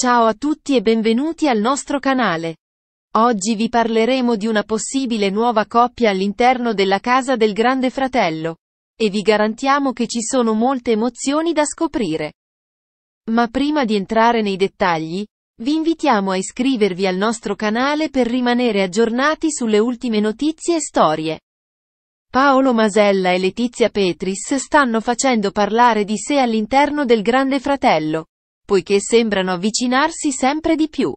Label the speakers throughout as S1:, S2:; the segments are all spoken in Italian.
S1: Ciao a tutti e benvenuti al nostro canale. Oggi vi parleremo di una possibile nuova coppia all'interno della casa del Grande Fratello. E vi garantiamo che ci sono molte emozioni da scoprire. Ma prima di entrare nei dettagli, vi invitiamo a iscrivervi al nostro canale per rimanere aggiornati sulle ultime notizie e storie. Paolo Masella e Letizia Petris stanno facendo parlare di sé all'interno del Grande Fratello poiché sembrano avvicinarsi sempre di più.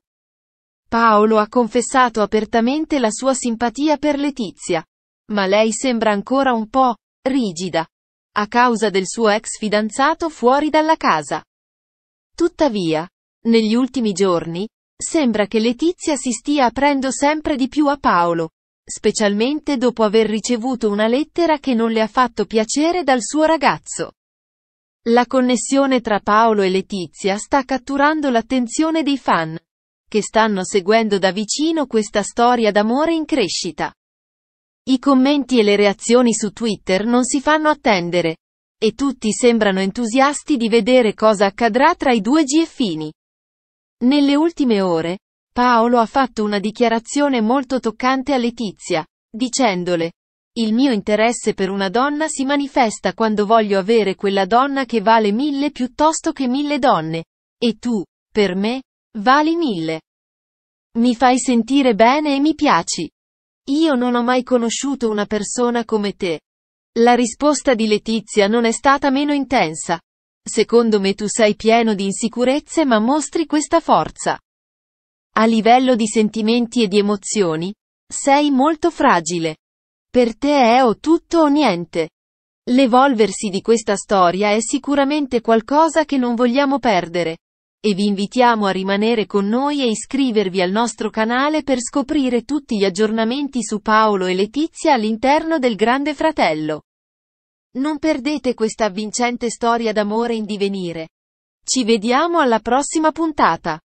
S1: Paolo ha confessato apertamente la sua simpatia per Letizia, ma lei sembra ancora un po' rigida, a causa del suo ex fidanzato fuori dalla casa. Tuttavia, negli ultimi giorni, sembra che Letizia si stia aprendo sempre di più a Paolo, specialmente dopo aver ricevuto una lettera che non le ha fatto piacere dal suo ragazzo. La connessione tra Paolo e Letizia sta catturando l'attenzione dei fan, che stanno seguendo da vicino questa storia d'amore in crescita. I commenti e le reazioni su Twitter non si fanno attendere, e tutti sembrano entusiasti di vedere cosa accadrà tra i due GFini. Nelle ultime ore, Paolo ha fatto una dichiarazione molto toccante a Letizia, dicendole, il mio interesse per una donna si manifesta quando voglio avere quella donna che vale mille piuttosto che mille donne. E tu, per me, vali mille. Mi fai sentire bene e mi piaci. Io non ho mai conosciuto una persona come te. La risposta di Letizia non è stata meno intensa. Secondo me tu sei pieno di insicurezze ma mostri questa forza. A livello di sentimenti e di emozioni, sei molto fragile. Per te è o tutto o niente. L'evolversi di questa storia è sicuramente qualcosa che non vogliamo perdere. E vi invitiamo a rimanere con noi e iscrivervi al nostro canale per scoprire tutti gli aggiornamenti su Paolo e Letizia all'interno del Grande Fratello. Non perdete questa avvincente storia d'amore in divenire. Ci vediamo alla prossima puntata.